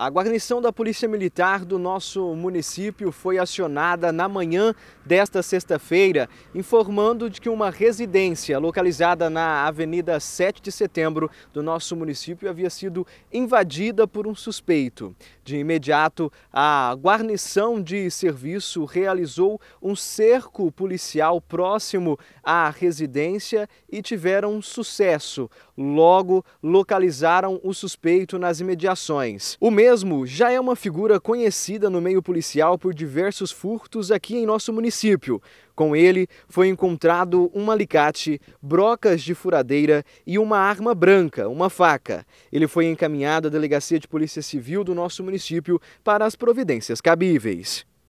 A guarnição da Polícia Militar do nosso município foi acionada na manhã desta sexta-feira, informando de que uma residência localizada na Avenida 7 de Setembro do nosso município havia sido invadida por um suspeito. De imediato, a guarnição de serviço realizou um cerco policial próximo à residência e tiveram sucesso. Logo, localizaram o suspeito nas imediações. O mesmo mesmo já é uma figura conhecida no meio policial por diversos furtos aqui em nosso município. Com ele foi encontrado um alicate, brocas de furadeira e uma arma branca, uma faca. Ele foi encaminhado à Delegacia de Polícia Civil do nosso município para as providências cabíveis.